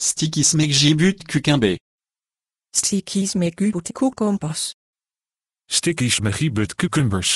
jibut megjibut kukumbos. mek megjibut cucumbers.